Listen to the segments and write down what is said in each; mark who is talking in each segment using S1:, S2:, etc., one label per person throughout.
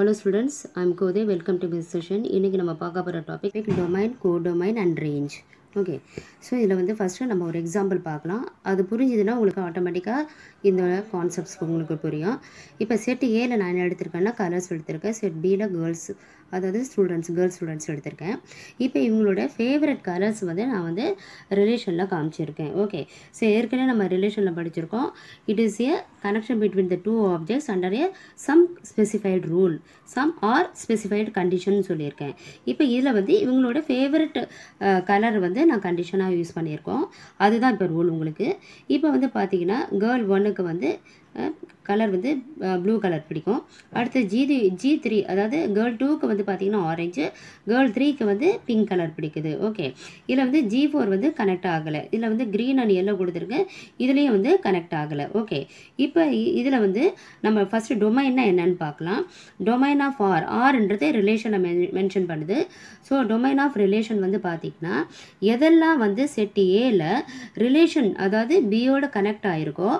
S1: Hello students I'm கோதே welcome to miss session இன்றைக்கி நம்ம பார்க்க போகிற topic domain domain and range okay so இதில் வந்து ஃபஸ்ட்டு நம்ம ஒரு எக்ஸாம்பிள் பார்க்கலாம் அது புரிஞ்சுதுன்னா உங்களுக்கு ஆட்டோமேட்டிக்காக இந்த கான்செப்ட்ஸ் உங்களுக்கு புரியும் இப்போ செட் ஏல நான் என்ன எடுத்திருக்கேன்னா கலர்ஸ் எடுத்திருக்கேன் செட் பியில் கேர்ள்ஸ் அதாவது ஸ்டூடெண்ட்ஸ் கேர்ள்ஸ் ஸ்டூடெண்ட்ஸ் எடுத்திருக்கேன் இப்போ இவங்களோட ஃபேவரட் கலர்ஸ் வந்து நான் வந்து ரிலேஷனில் காமிச்சிருக்கேன் ஓகே ஸோ ஏற்கனவே நம்ம ரிலேஷனில் படிச்சிருக்கோம் it is a connection between the two objects under a some specified rule some or specified condition சொல்லியிருக்கேன் இப்போ இதில் வந்து இவங்களோட ஃபேவரட் கலர் வந்து நான் கண்டிஷனாக யூஸ் பண்ணியிருக்கோம் அதுதான் இப்போ ரூல் உங்களுக்கு இப்போ வந்து பார்த்தீங்கன்னா கேர்ள் ஒன்னுக்கு வந்து கலர் வந்து ப்ளூ கலர் பிடிக்கும் அடுத்து ஜி ஜி த்ரீ அதாவது கேர்ள் டூக்கு வந்து பார்த்தீங்கன்னா ஆரஞ்சு கேர்ள் த்ரீக்கு வந்து பிங்க் கலர் பிடிக்குது ஓகே இதில் வந்து ஜி ஃபோர் வந்து கனெக்ட் ஆகலை இதில் வந்து க்ரீன் அண்ட் எல்லோ கொடுத்துருக்கு இதுலேயும் வந்து கனெக்ட் ஆகலை ஓகே இப்போ இதில் வந்து நம்ம ஃபஸ்ட்டு டொமைன்னா என்னன்னு பார்க்கலாம் டொமைன் ஆஃப் ஆர் ஆர்ன்றது ரிலேஷனை மென் மென்ஷன் பண்ணுது ஸோ டொமைன் ஆஃப் ரிலேஷன் வந்து பார்த்திங்கன்னா எதெல்லாம் வந்து செட் ஏல ரிலேஷன் அதாவது பியோட கனெக்ட் ஆகிருக்கோ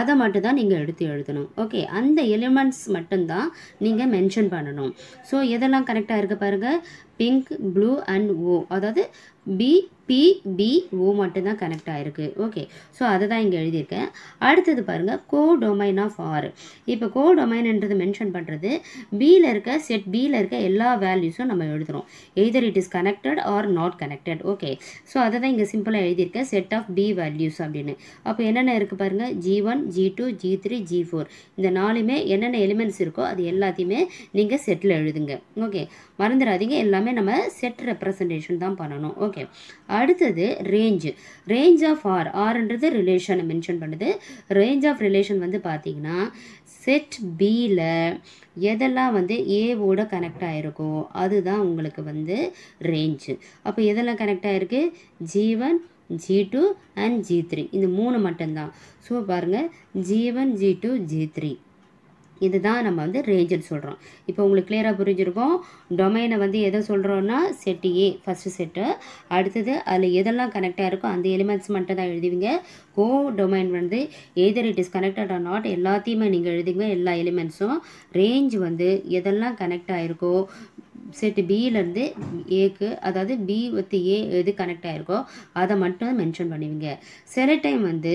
S1: அதை மட்டும்தான் நீங்கள் எடுத்து எழுதணும் ஓகே அந்த எலிமெண்ட்ஸ் மட்டும்தான் நீங்கள் மென்ஷன் பண்ணணும் ஸோ எதெல்லாம் கனெக்ட் ஆகிருக்கு பாருங்கள் பிங்க் ப்ளூ அண்ட் ஓ அதாவது பி பிபிஓ மட்டும்தான் கனெக்ட் ஆகிருக்கு ஓகே ஸோ அதை தான் இங்கே எழுதியிருக்கேன் அடுத்தது பாருங்கள் கோ டொமைன் ஆஃப் ஆர் இப்போ கோ டொமைன்ன்றது மென்ஷன் பண்ணுறது பியில் இருக்க செட் பியில் இருக்க எல்லா வேல்யூஸும் நம்ம எழுதுகிறோம் either it is connected or not connected okay so அதை தான் இங்கே சிம்பிளாக எழுதியிருக்கேன் செட் ஆஃப் பி வேல்யூஸ் அப்படின்னு அப்போ என்னென்ன இருக்குது பாருங்கள் G one G two G three G four இந்த நாலுமே என்னென்ன எலிமெண்ட்ஸ் இருக்கோ அது எல்லாத்தையுமே நீங்கள் செட்டில் எழுதுங்க ஓகே மறந்துடாதீங்க எல்லாமே நம்ம செட் ரெப்ரசன்டேஷன் தான் பண்ணணும் ஓகே அடுத்தது ரேஞ்சு ரேஞ்ச் ஆஃப் ஆர் ஆர்ன்றது ரிலேஷனை மென்ஷன் பண்ணுது ரேஞ்ச் ஆஃப் ரிலேஷன் வந்து பார்த்திங்கன்னா செட் பியில் எதெல்லாம் வந்து ஏவோட கனெக்ட் ஆகிருக்கோ அதுதான் உங்களுக்கு வந்து ரேஞ்சு அப்போ எதெல்லாம் கனெக்ட் ஆகிருக்கு G one G two and G three இந்த மூணு மட்டும்தான் ஸோ பாருங்கள் G one G two G three இதுதான் நம்ம வந்து ரேஞ்சுன்னு சொல்கிறோம் இப்போ உங்களுக்கு கிளியராக புரிஞ்சுருக்கோம் டொமைனை வந்து எதை சொல்கிறோன்னா செட் ஏ ஃபஸ்ட்டு செட்டு அடுத்தது அதில் எதெல்லாம் கனெக்டாக இருக்கோ அந்த எலிமெண்ட்ஸ் மட்டும் தான் எழுதுவீங்க கோ டொமைன் வந்து either it is connected or not எல்லாத்தையுமே நீங்கள் எழுதுவீங்க எல்லா எலிமெண்ட்ஸும் ரேஞ்ச் வந்து எதெல்லாம் கனெக்ட் ஆகிருக்கோ செட்டு பியிலேருந்து ஏக்கு அதாவது பி வித்து ஏ எது கனெக்ட் ஆகிருக்கோ அதை மட்டும் தான் மென்ஷன் பண்ணுவீங்க சில டைம் வந்து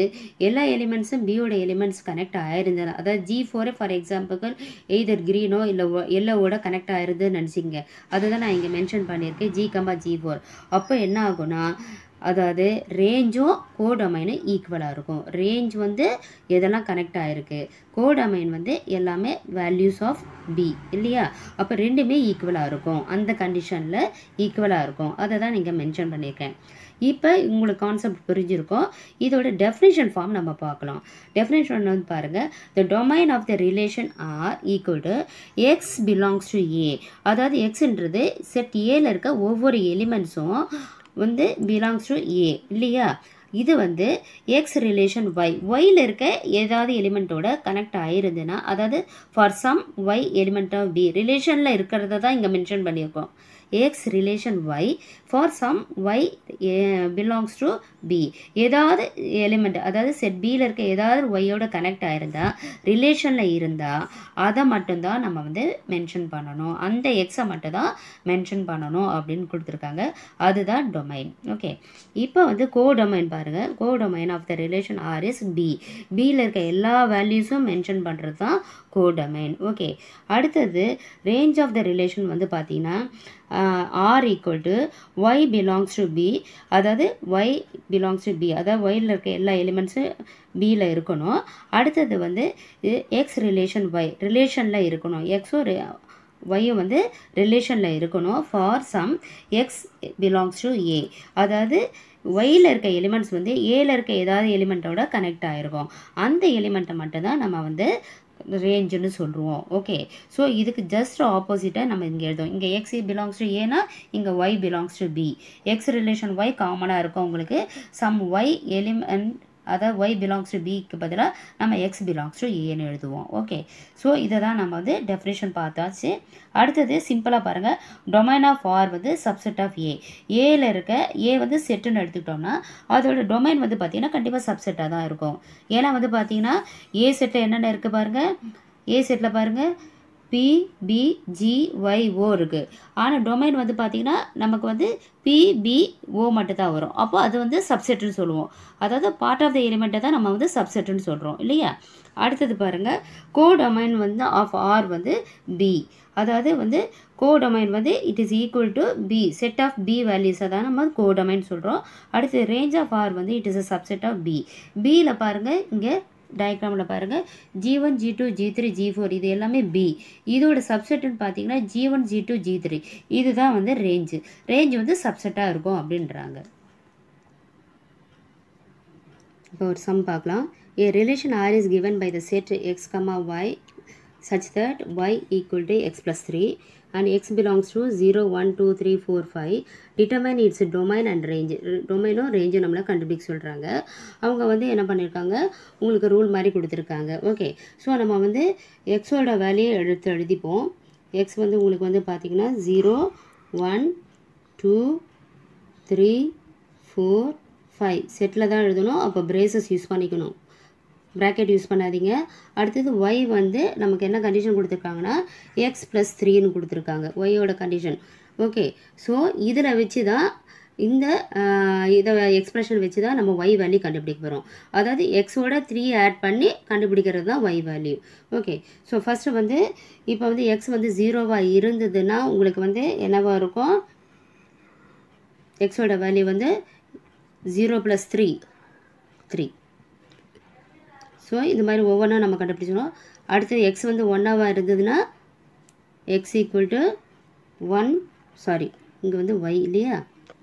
S1: எல்லா எலிமெண்ட்ஸும் பியோட எலிமெண்ட்ஸ் கனெக்ட் ஆகிருந்தது அதாவது ஜி ஃபோரே ஃபார் எக்ஸாம்பிள் எய்தர் க்ரீனோ இல்லை எல்லோவோட கனெக்ட் ஆகிருதுன்னு நினச்சிங்க அதை தான் நான் இங்கே மென்ஷன் பண்ணியிருக்கேன் ஜி கம்பா ஜி ஃபோர் அப்போ என்ன ஆகும்னா அதாவது ரேஞ்சும் கோடமைனும் ஈக்குவலாக இருக்கும் ரேஞ்ச் வந்து எதெல்லாம் கனெக்ட் ஆகிருக்கு கோடமைன் வந்து எல்லாமே வேல்யூஸ் ஆஃப் பி இல்லையா அப்போ ரெண்டுமே ஈக்குவலாக இருக்கும் அந்த கண்டிஷனில் ஈக்குவலாக இருக்கும் அதை தான் நீங்கள் மென்ஷன் பண்ணியிருக்கேன் இப்போ உங்களுக்கு கான்செப்ட் புரிஞ்சிருக்கும் இதோட டெஃபினேஷன் ஃபார்ம் நம்ம பார்க்கலாம் டெஃபினேஷன் வந்து பாருங்கள் the domain of the relation R equal to X belongs to A அதாவது எக்ஸ்ன்றது செட் ஏல இருக்க ஒவ்வொரு எலிமெண்ட்ஸும் வந்து பிலாங்ஸ் டு ஏ இல்லையா இது வந்து எக்ஸ் ரிலேஷன் ஒய் Yல இருக்க ஏதாவது எலிமெண்ட்டோட கனெக்ட் connect அதாவது for some Y Y element B ரிலேஷனில் இருக்கிறத தான் இங்கே மென்ஷன் பண்ணியிருக்கோம் X relation Y for some Y belongs to B ஏதாவது எலிமெண்ட் அதாவது செட் பியில் இருக்க ஏதாவது ஒய்யோட கனெக்ட் ஆயிருந்தா, ரிலேஷனில் இருந்தால் அதை மட்டும்தான் நம்ம வந்து மென்ஷன் பண்ணணும் அந்த எக்ஸை மட்டுதா mention மென்ஷன் பண்ணணும் அப்படின்னு கொடுத்துருக்காங்க அதுதான் டொமைன் ஓகே இப்போ வந்து கோ டொமைன் பாருங்கள் codomain of the relation R is B Bல இருக்கு எல்லா வேல்யூஸும் மென்ஷன் பண்ணுறது தான் கோடமைன் ஓகே அடுத்தது ரேஞ்ச் ஆஃப் த ரிலேஷன் வந்து பார்த்தீங்கன்னா R equal to Y belongs to B அதாவது ஒய் பிலாங்ஸ் டு பி அதாவது ஒயில் இருக்க எல்லா எலிமெண்ட்ஸும் பியில் இருக்கணும் அடுத்தது வந்து எக்ஸ் ரிலேஷன் ஒய் ரிலேஷனில் இருக்கணும் எக்ஸும் ஒய்யும் வந்து ரிலேஷனில் இருக்கணும் for some X belongs to A அதாவது ஒயில் இருக்க எலிமெண்ட்ஸ் வந்து ஏல இருக்க ஏதாவது எலிமெண்ட்டோட கனெக்ட் ஆகிருக்கும் அந்த எலிமெண்ட்டை மட்டும்தான் நம்ம வந்து ரேஞ்சுன்னு சொல்லுவோம் ஓகே ஸோ இதுக்கு ஜஸ்ட் ஆப்போசிட்டாக நம்ம இங்கே எழுதுவோம் இங்கே எக்ஸ் பிலாங்ஸ் டு ஏன்னா இங்கே Y belongs to B X relation Y காமனாக இருக்கும் உங்களுக்கு சம் ஒய் எலிமெண்ட் அதாவது ஒய் பிலாங்ஸ் டு பிக்கு பதிலாக நம்ம எக்ஸ் பிலாங்ஸ் டு ஏன்னு எழுதுவோம் ஓகே ஸோ இதை தான் நம்ம வந்து டெஃபினேஷன் பார்த்தாச்சு அடுத்தது சிம்பிளாக பாருங்கள் டொமைன் ஆஃப் ஆர் வந்து சப்செட் ஆஃப் ஏ ஏயில் இருக்க ஏ வந்து செட்டுன்னு எடுத்துக்கிட்டோம்னா அதோட டொமைன் வந்து பார்த்திங்கன்னா கண்டிப்பாக சப்செட்டாக தான் இருக்கும் ஏன்னா வந்து பார்த்தீங்கன்னா ஏ செட்டில் என்னென்ன இருக்குது பாருங்கள் ஏ செட்டில் பாருங்கள் பிபிஜிஒய்ஓ இருக்குது ஆனால் டொமைன் வந்து பார்த்திங்கன்னா நமக்கு வந்து பிபிஓ மட்டும் தான் வரும் அப்போ அது வந்து சப்செட்டுன்னு சொல்லுவோம் அதாவது பார்ட் ஆஃப் த எலிமெண்ட்டை தான் நம்ம வந்து சப்செட்டுன்னு சொல்கிறோம் இல்லையா அடுத்தது பாருங்கள் கோ டொமைன் வந்து ஆஃப் ஆர் வந்து பி அதாவது வந்து கோ டொமைன் வந்து it is equal to B set of B வேல்யூஸை தான் நம்ம கோ டொமைன் சொல்கிறோம் அடுத்து ரேஞ்ச் ஆஃப் ஆர் வந்து it is a subset of B பியில் பாருங்கள் இங்கே டயக்ராமில் பாருங்கள் G one G two G three G four இது எல்லாமே பி இதோட சப்செட்டுன்னு பார்த்தீங்கன்னா G one G two G three இதுதான் வந்து ரேஞ்சு ரேஞ்சு வந்து சப்செட்டாக இருக்கும் அப்படின்றாங்க இப்போ ஒரு சம் பார்க்கலாம் a relation R is given by the set X comma Y such that y equal to x plus 3 and x belongs to 0, 1, 2, 3, 4, 5 determine its domain and range domainும் range நம்மள கண்டுபிடிக்க சொல்கிறாங்க அவங்க வந்து என்ன பண்ணிருக்காங்க உங்களுக்கு ரூல் மாதிரி கொடுத்துருக்காங்க ஓகே ஸோ நம்ம வந்து எக்ஸோட வேல்யூ எடுத்து எழுதிப்போம் எக்ஸ் வந்து உங்களுக்கு வந்து பார்த்திங்கன்னா zero one two three four five செட்டில் தான் எழுதணும் அப்போ பிரேசஸ் யூஸ் பண்ணிக்கணும் ப்ராக்கெட் யூஸ் பண்ணாதீங்க அடுத்தது ஒய் வந்து நமக்கு என்ன கண்டிஷன் கொடுத்துருக்காங்கன்னா எக்ஸ் ப்ளஸ் த்ரீன்னு கொடுத்துருக்காங்க ஒய்யோட கண்டிஷன் ஓகே ஸோ இதில் வச்சு தான் இந்த இதை எக்ஸ்ப்ரெஷன் வச்சு தான் நம்ம ஒய் வேல்யூ கண்டுபிடிக்க போகிறோம் அதாவது எக்ஸோட த்ரீ ஆட் பண்ணி கண்டுபிடிக்கிறது தான் Y value okay so first வந்து இப்போ வந்து எக்ஸ் வந்து ஜீரோவாக இருந்ததுன்னா உங்களுக்கு வந்து என்னவாக இருக்கும் எக்ஸோட வேல்யூ வந்து zero plus three three so இந்த மாதிரி ஒவ்வொன்றா நம்ம கண்டுபிடிச்சிடும் அடுத்தது எக்ஸ் வந்து ஒன்னாவாக இருந்ததுன்னா X equal to one sorry இங்கே வந்து ஒய் இல்லையா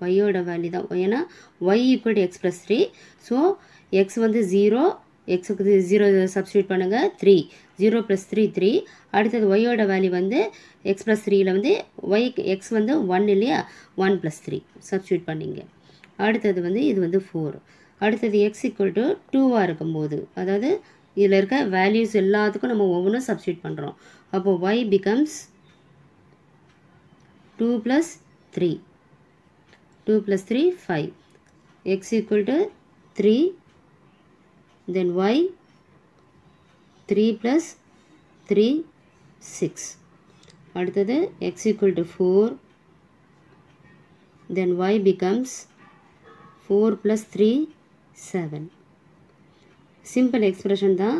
S1: ஒய்யோட வேல்யூ தான் ஏன்னா Y equal to X plus three so X வந்து ஜீரோ எக்ஸுக்கு ஜீரோ சப்ஸ்டியூட் பண்ணுங்கள் three zero plus three three அடுத்தது ஒய்யோட வேல்யூ வந்து எக்ஸ் ப்ளஸ் த்ரீயில் வந்து ஒய் எக்ஸ் வந்து ஒன் இல்லையா ஒன் ப்ளஸ் த்ரீ சப்ஸ்டியூட் பண்ணிங்க அடுத்தது வந்து இது வந்து ஃபோர் அடுத்தது எக்ஸ் ஈக்குவல் டு டூவாக இருக்கும்போது அதாவது இதில் இருக்க வேல்யூஸ் எல்லாத்துக்கும் நம்ம ஒவ்வொன்றும் சப்ஸ்டியூட் பண்ணுறோம் அப்போது Y becomes two plus three two plus three five X equal to three then Y three plus three six அடுத்தது X equal to four then Y becomes four plus three seven simple expression தான்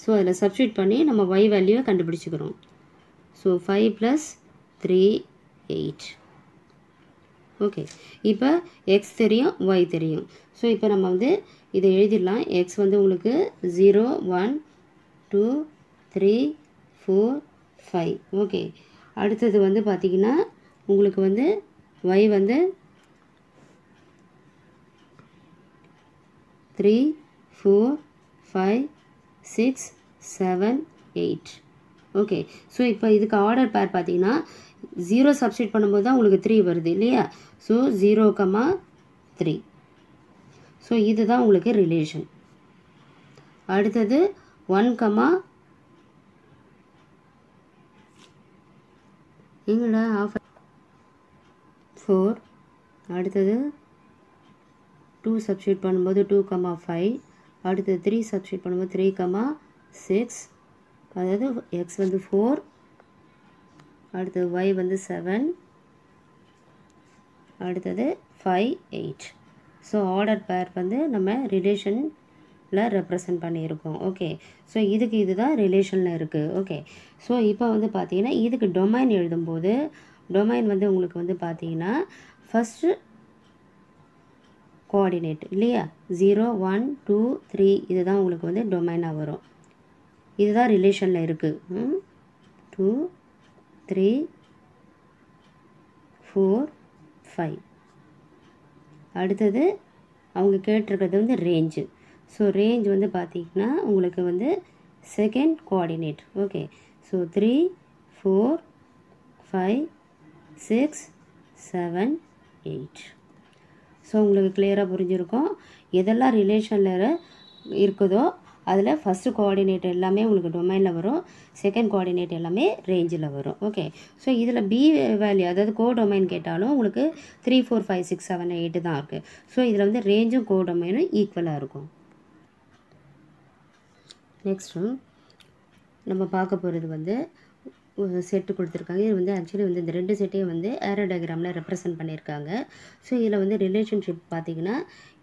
S1: so அதில் substitute பண்ணி நம்ம y value கண்டுபிடிச்சிக்கிறோம் so five plus three eight okay இப்போ X தெரியும் Y தெரியும் so இப்போ நம்ம வந்து இதை எழுதிடலாம் எக்ஸ் வந்து உங்களுக்கு zero one two three four five okay அடுத்தது வந்து பார்த்திங்கன்னா உங்களுக்கு வந்து ஒய் வந்து three four five six seven eight okay so இப்போ இதுக்கு ஆர்டர் பேர் பார்த்தீங்கன்னா ஜீரோ சப்ஸ்டியூட் பண்ணும்போது தான் உங்களுக்கு த்ரீ வருது இல்லையா so zero comma three so இதுதான் உங்களுக்கு ரிலேஷன் அடுத்தது ஒன் கமா எங்கள ஆஃபர் ஃபோர் அடுத்தது டூ சப்ஸ்டியூட் பண்ணும்போது டூ கமா ஃபைவ் அடுத்து த்ரீ சப்ஸ்டியூட் பண்ணும்போது த்ரீ கமா சிக்ஸ் அதாவது எக்ஸ் வந்து ஃபோர் அடுத்தது ஒய் வந்து செவன் அடுத்தது five eight so order pair வந்து நம்ம ரிலேஷனில் ரெப்ரசன்ட் பண்ணியிருக்கோம் ஓகே ஸோ இதுக்கு இதுதான் ரிலேஷனில் இருக்குது ஓகே ஸோ இப்போ வந்து பார்த்தீங்கன்னா இதுக்கு டொமைன் எழுதும்போது டொமைன் வந்து உங்களுக்கு வந்து பார்த்தீங்கன்னா ஃபஸ்ட்டு கோஆர்டினேட் இல்லையா ஜீரோ ஒன் டூ த்ரீ இதுதான் உங்களுக்கு வந்து டொமைனாக வரும் இதுதான் ரிலேஷனில் இருக்குது டூ த்ரீ ஃபோர் ஃபைவ் அடுத்தது அவங்க கேட்டிருக்கிறது வந்து ரேஞ்சு ஸோ ரேஞ்ச் வந்து பார்த்திங்கன்னா உங்களுக்கு வந்து second coordinate okay so three four five six seven eight so உங்களுக்கு கிளியராக புரிஞ்சிருக்கும் எதெல்லாம் ரிலேஷனில் இருக்குதோ அதில் ஃபஸ்ட்டு கோஆர்டினேட் எல்லாமே உங்களுக்கு டொமைனில் வரும் செகண்ட் கோஆர்டினேட் எல்லாமே ரேஞ்சில் வரும் ஓகே ஸோ இதில் பி வேல்யூ அதாவது கோ டொமைன் கேட்டாலும் உங்களுக்கு three four five six seven eight தான் இருக்குது ஸோ இதில் வந்து ரேஞ்சும் கோ டொமைனும் ஈக்குவலாக இருக்கும் நெக்ஸ்ட்டு நம்ம பார்க்க போகிறது வந்து செட்டு கொடுத்துருக்காங்க இது வந்து ஆக்சுவலி வந்து இந்த ரெண்டு செட்டையும் வந்து ஏரோ டயக்ராமில் ரெப்ரசன்ட் பண்ணியிருக்காங்க ஸோ இதில் வந்து ரிலேஷன்ஷிப் பார்த்திங்கன்னா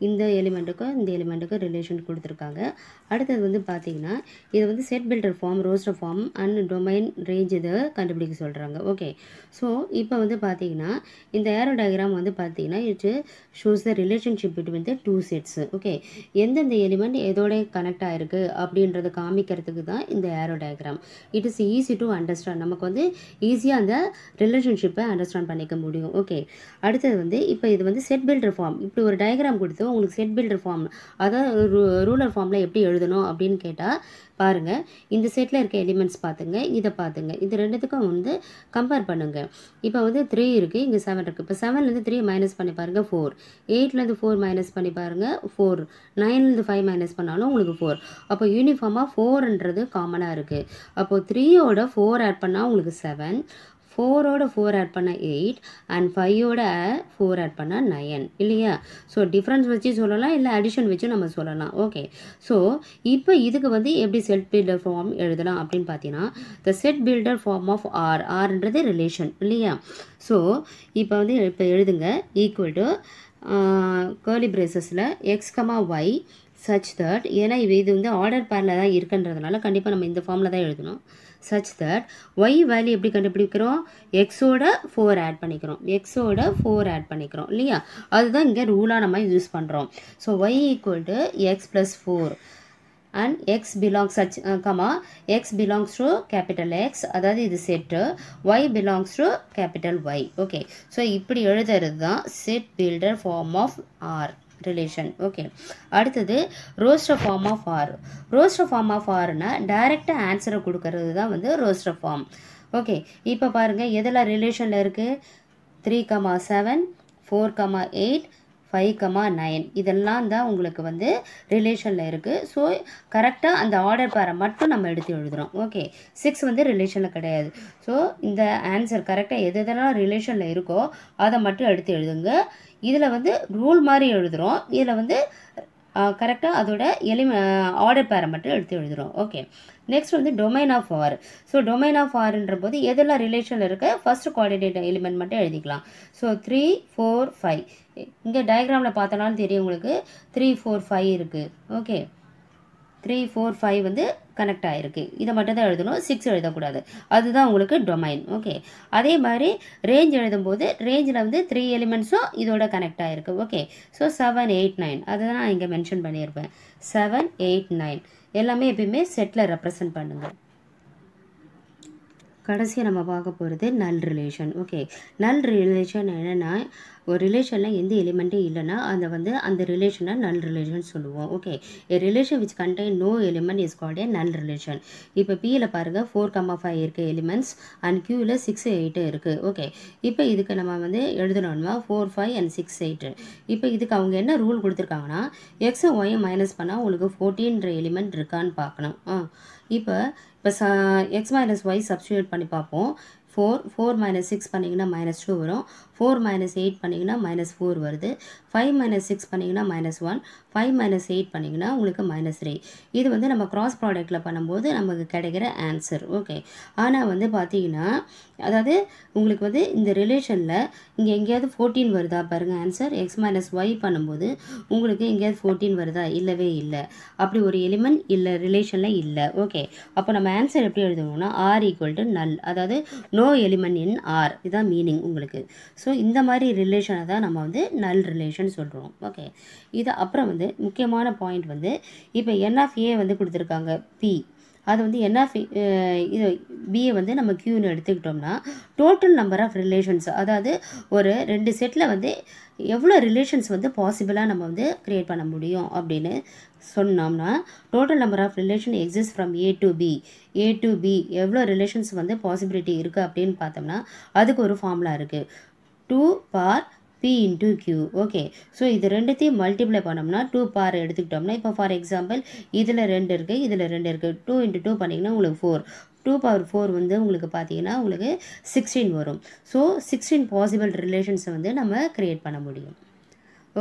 S1: இந்த எலிமெண்ட்டுக்கும் இந்த எலிமெண்ட்டுக்கும் ரிலேஷன் கொடுத்துருக்காங்க அடுத்தது வந்து பார்த்தீங்கன்னா இது வந்து set builder form roster form and domain range இதை கண்டுபிடிக்க சொல்கிறாங்க ஓகே ஸோ இப்போ வந்து பார்த்தீங்கன்னா இந்த ஏரோ டயக்ராம் வந்து பார்த்தீங்கன்னா it shows the relationship between the two sets okay எந்தெந்த எலிமெண்ட் எதோட கனெக்ட் ஆகிருக்கு அப்படின்றத காமிக்கிறதுக்கு தான் இந்த arrow diagram it is easy to understand நமக்கு வந்து ஈஸியாக அந்த ரிலேஷன்ஷிப்பை அண்டர்ஸ்டாண்ட் பண்ணிக்க முடியும் ஓகே அடுத்தது வந்து இப்போ இது வந்து செட் பில்டர் ஃபார்ம் இப்படி ஒரு டயக்ராம் கொடுத்து பாருங்கள் உங்களுக்கு செட் பில்டர் ஃபார்ம் அதாவது ரூலர் ஃபார்மில் எப்படி எழுதணும் அப்படின்னு கேட்டால் பாருங்கள் இந்த செட்டில் இருக்க எலிமெண்ட்ஸ் பார்த்துங்க இதை பார்த்துங்க இது ரெண்டுத்துக்கும் வந்து கம்பேர் பண்ணுங்கள் இப்போ வந்து த்ரீ இருக்குது இங்கே செவன் இருக்குது இப்போ செவன்லேருந்து த்ரீ மைனஸ் பண்ணி பாருங்கள் ஃபோர் எயிட்லேருந்து ஃபோர் மைனஸ் பண்ணி பாருங்கள் ஃபோர் நைன்லேருந்து ஃபைவ் மைனஸ் பண்ணாலும் உங்களுக்கு ஃபோர் அப்போ யூனிஃபார்மாக ஃபோர்ன்றது காமனாக இருக்குது அப்போது த்ரீயோட ஃபோர் ஆட் பண்ணால் உங்களுக்கு செவன் ஃபோரோட ஃபோர் ஆட் பண்ணால் எயிட் அண்ட் ஃபைவோட ஃபோர் ஆட் பண்ணால் நயன் இல்லையா ஸோ டிஃப்ரென்ஸ் வச்சு சொல்லலாம் இல்லை அடிஷன் வச்சு நம்ம சொல்லலாம் ஓகே ஸோ இப்போ இதுக்கு வந்து எப்படி செட் பில்டர் ஃபார்ம் எழுதலாம் அப்படின்னு பார்த்தீங்கன்னா the set builder form of R ஆர்ன்றது ரிலேஷன் இல்லையா ஸோ இப்போ வந்து இப்போ எழுதுங்க ஈக்குவல் டு கேர்லி பிரேசஸில் X comma Y such that ஏன்னா இது இது வந்து ஆர்டர் பேரில் தான் இருக்குன்றதுனால கண்டிப்பாக நம்ம இந்த ஃபார்மில் தான் எழுதணும் சச் தட் ஒய் வேல்யூ எப்படி கண்டுபிடிக்கிறோம் எக்ஸோட ஃபோர் ஆட் பண்ணிக்கிறோம் எக்ஸோட ஃபோர் ஆட் பண்ணிக்கிறோம் இல்லையா அதுதான் இங்கே ரூலாக நம்ம யூஸ் பண்ணுறோம் so Y equal to X plus four and X belongs such comma X belongs to capital X அதாவது இது set Y belongs to capital Y okay so இப்படி எழுதுறது தான் set builder form of R relation okay அடுத்தது roster form of R roster form of ஆர்னா டைரெக்டாக ஆன்சரை கொடுக்கறது தான் வந்து ரோஸ்டர் ஃபார்ம் ஓகே இப்போ பாருங்கள் எதெல்லாம் ரிலேஷனில் இருக்குது three comma seven four comma eight five comma nine இதெல்லாம் தான் உங்களுக்கு வந்து ரிலேஷனில் இருக்குது ஸோ கரெக்டாக அந்த ஆர்டர் பேரை மட்டும் நம்ம எடுத்து எழுதுகிறோம் ஓகே சிக்ஸ் வந்து ரிலேஷனில் கிடையாது ஸோ இந்த ஆன்சர் கரெக்டாக எது எதெல்லாம் ரிலேஷனில் இருக்கோ அதை மட்டும் எடுத்து எழுதுங்க இதில் வந்து ரூல் மாதிரி எழுதுகிறோம் இதில் வந்து கரெக்டாக அதோட எலிம ஆர்டர் பேரை மட்டும் எடுத்து எழுதுகிறோம் ஓகே நெக்ஸ்ட் வந்து domain of R so domain of ஆர்ன்ற போது எதெல்லாம் ரிலேஷனில் இருக்க ஃபஸ்ட் குவாடினேட் எலிமெண்ட் மட்டும் எழுதிக்கலாம் ஸோ த்ரீ ஃபோர் ஃபைவ் இங்கே டயக்ராமில் பார்த்தோன்னாலும் தெரியும் உங்களுக்கு த்ரீ ஃபோர் ஃபைவ் இருக்குது ஓகே த்ரீ ஃபோர் ஃபைவ் வந்து கனெக்ட் ஆகிருக்கு இதை மட்டும் தான் எழுதணும் சிக்ஸ் எழுதக்கூடாது அதுதான் உங்களுக்கு டொமைன் ஓகே அதே மாதிரி ரேஞ்ச் எழுதும்போது ரேஞ்சில் வந்து த்ரீ எலிமெண்ட்ஸும் இதோட கனெக்ட் ஆகிருக்கு okay so seven eight nine அதை தான் நான் இங்கே மென்ஷன் பண்ணியிருப்பேன் செவன் எயிட் நைன் எல்லாமே எப்பயுமே செட்டில் ரெப்ரசன்ட் பண்ணுங்கள் கடைசியாக நம்ம பார்க்க போகிறது நல் ரிலேஷன் ஓகே நல் ரிலேஷன் என்னென்னா ஒரு ரிலேஷனில் எந்த எலிமெண்ட்டும் இல்லைன்னா அதை வந்து அந்த ரிலேஷனை நல் ரிலேஷன் சொல்லுவோம் okay a relation which contain no element is called a null relation இப்போ பியில் பாருங்கள் ஃபோர் கம்மா ஃபைவ் இருக்குது எலிமெண்ட்ஸ் அண்ட் கியூவில் சிக்ஸ் எயிட்டு இருக்குது ஓகே இப்போ இதுக்கு நம்ம வந்து எழுதணும்னா four five and six eight இப்போ இதுக்கு அவங்க என்ன ரூல் கொடுத்துருக்காங்கன்னா எக்ஸ் ஒய் மைனஸ் பண்ணால் உங்களுக்கு ஃபோர்டீன்ற எலிமெண்ட் இருக்கான்னு பார்க்கணும் ஆ இப்போ இப்போ ச எக்ஸ் மைனஸ் ஒய் சப்ஸ்டியூட் பண்ணி பார்ப்போம் ஃபோர் ஃபோர் மைனஸ் சிக்ஸ் பண்ணிங்கன்னா மைனஸ் டூ வரும் ஃபோர் மைனஸ் எயிட் பண்ணிங்கன்னா மைனஸ் ஃபோர் வருது ஃபைவ் மைனஸ் சிக்ஸ் பண்ணிங்கன்னா minus one five minus eight பண்ணிங்கன்னா உங்களுக்கு மைனஸ் த்ரீ இது வந்து நம்ம கிராஸ் ப்ராடக்டில் பண்ணும்போது நமக்கு கிடைக்கிற ஆன்சர் ஓகே ஆனால் வந்து பார்த்தீங்கன்னா அதாவது உங்களுக்கு வந்து இந்த ரிலேஷனில் இங்கே எங்கேயாவது ஃபோர்டீன் வருதா பாருங்கள் ஆன்சர் எக்ஸ் மைனஸ் ஒய் பண்ணும்போது உங்களுக்கு எங்கேயாவது ஃபோர்டீன் வருதா இல்லவே இல்லை அப்படி ஒரு எலிமெண்ட் இல்லை ரிலேஷனில் இல்லை ஓகே அப்போ நம்ம ஆன்சர் எப்படி எழுதுவோம்னா ஆர் ஈக்குவல் டு நல் அதாவது நோ எலிமெண்ட் இன் ஆர் இதுதான் மீனிங் உங்களுக்கு ஸோ ஸோ இந்த மாதிரி ரிலேஷனை தான் நம்ம வந்து நல் ரிலேஷன் சொல்கிறோம் ஓகே இது அப்புறம் வந்து முக்கியமான பாயிண்ட் வந்து இப்போ என்எஃப்ஏ வந்து கொடுத்துருக்காங்க பி அது வந்து என்ன இது பிஏ வந்து நம்ம கியூன்னு எடுத்துக்கிட்டோம்னா டோட்டல் நம்பர் ஆஃப் ரிலேஷன்ஸ் அதாவது ஒரு ரெண்டு செட்டில் வந்து எவ்வளோ ரிலேஷன்ஸ் வந்து பாசிபிளாக நம்ம வந்து க்ரியேட் பண்ண முடியும் அப்படின்னு சொன்னோம்னா total number of relation exist from A to B A to B எவ்வளோ ரிலேஷன்ஸ் வந்து பாசிபிலிட்டி இருக்குது அப்படின்னு பார்த்தோம்னா அதுக்கு ஒரு ஃபார்முலா இருக்குது two power P into Q. Okay so இது ரெண்டுத்தையும் மல்டிப்ளை பண்ணோம்னா டூ பார் எடுத்துக்கிட்டோம்னா இப்போ ஃபார் எக்ஸாம்பிள் இதில் ரெண்டு இருக்குது இதில் ரெண்டு இருக்குது டூ இன்ட்டு டூ பண்ணிங்கன்னா உங்களுக்கு ஃபோர் டூ பவர் ஃபோர் வந்து உங்களுக்கு பார்த்தீங்கன்னா உங்களுக்கு சிக்ஸ்டீன் வரும் ஸோ சிக்ஸ்டீன் பாசிபிள் ரிலேஷன்ஸை வந்து நம்ம க்ரியேட் பண்ண முடியும்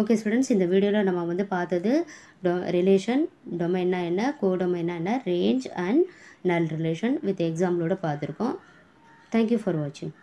S1: ஓகே ஸ்டூடெண்ட்ஸ் இந்த வீடியோவில் நம்ம வந்து பார்த்தது டொ ரிலேஷன் டொமைன்னா என்ன கோ டொமைன்னா என்ன range and null relation with எக்ஸாம்பிளோட பார்த்துருக்கோம் தேங்க்யூ ஃபார் வாட்சிங்